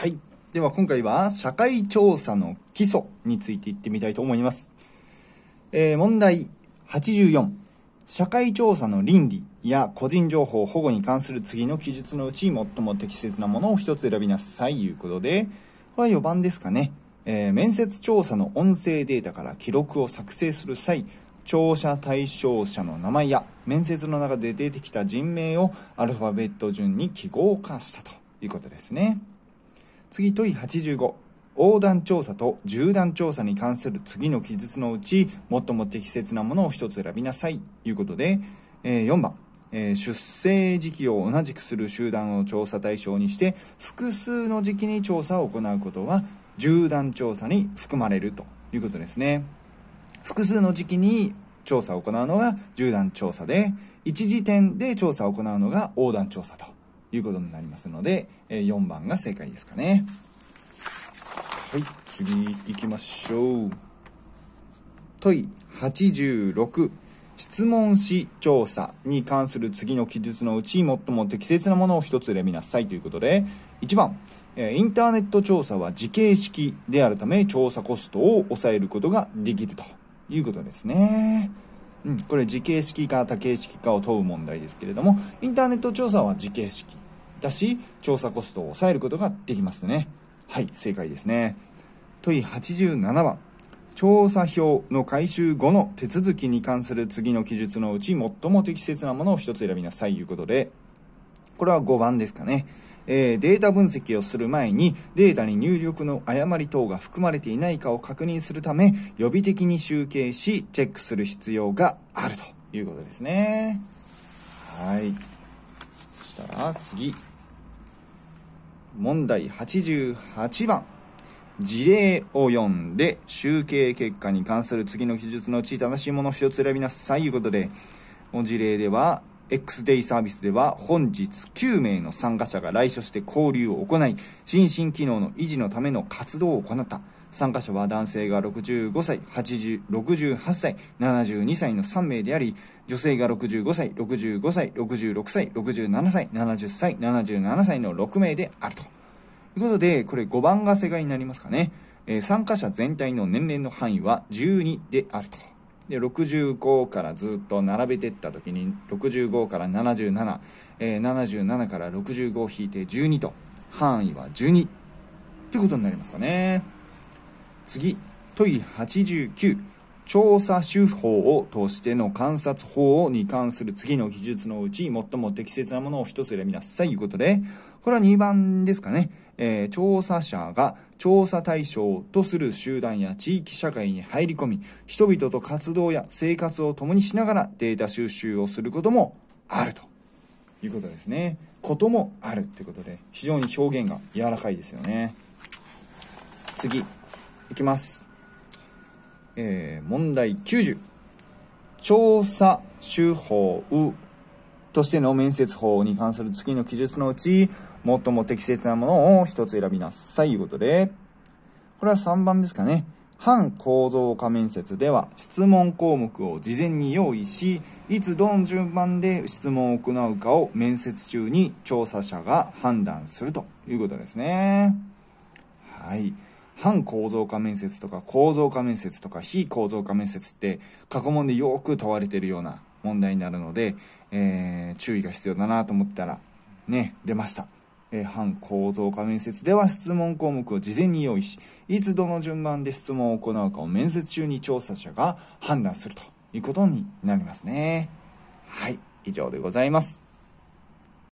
はい。では今回は社会調査の基礎についていってみたいと思います。えー、問題84。社会調査の倫理や個人情報保護に関する次の記述のうち最も適切なものを一つ選びなさいということで、これは4番ですかね。えー、面接調査の音声データから記録を作成する際、聴者対象者の名前や面接の中で出てきた人名をアルファベット順に記号化したということですね。次問い85。横断調査と縦断調査に関する次の記述のうち、最も適切なものを1つ選びなさい。ということで、えー、4番。えー、出生時期を同じくする集団を調査対象にして、複数の時期に調査を行うことは、縦断調査に含まれるということですね。複数の時期に調査を行うのが縦断調査で、一時点で調査を行うのが横断調査と。いうことになりますので、え4番が正解ですかね。はい、次行きましょう。問い86。質問し調査に関する次の記述のうち最も適切なものを一つ選びなさいということで、1番、インターネット調査は時系式であるため調査コストを抑えることができるということですね。うん、これ時形式か多形式かを問う問題ですけれども、インターネット調査は時形式だし、調査コストを抑えることができますね。はい、正解ですね。問い87番。調査票の回収後の手続きに関する次の記述のうち最も適切なものを1つ選びなさいということで、これは5番ですかね。えー、データ分析をする前にデータに入力の誤り等が含まれていないかを確認するため予備的に集計しチェックする必要があるということですね。はい。そしたら次。問題88番。事例を読んで集計結果に関する次の記述のうち正しいものを一つ選びなさいということで、事例では、XDAY サービスでは本日9名の参加者が来所して交流を行い、心身機能の維持のための活動を行った。参加者は男性が65歳、80 68歳、72歳の3名であり、女性が65歳、65歳、66歳、67歳、70歳、77歳の6名であると。ということで、これ5番が世界になりますかね。えー、参加者全体の年齢の範囲は12であると。で、65からずっと並べてった時に、65から77、えー、77から65を引いて12と、範囲は12ってことになりますかね。次、問い89。調査手法を通しての観察法に関する次の記述のうち最も適切なものを一つ選びなさいということで、これは2番ですかね。えー、調査者が調査対象とする集団や地域社会に入り込み、人々と活動や生活を共にしながらデータ収集をすることもあるということですね。こともあるってことで、非常に表現が柔らかいですよね。次、いきます。えー、問題90。調査手法としての面接法に関する次の記述のうち、最も適切なものを一つ選びなさい。ということで、これは3番ですかね。反構造化面接では質問項目を事前に用意し、いつどの順番で質問を行うかを面接中に調査者が判断するということですね。はい。反構造化面接とか構造化面接とか非構造化面接って過去問でよく問われてるような問題になるので、えー、注意が必要だなと思ったら、ね、出ました。えー、反構造化面接では質問項目を事前に用意し、いつどの順番で質問を行うかを面接中に調査者が判断するということになりますね。はい、以上でございます。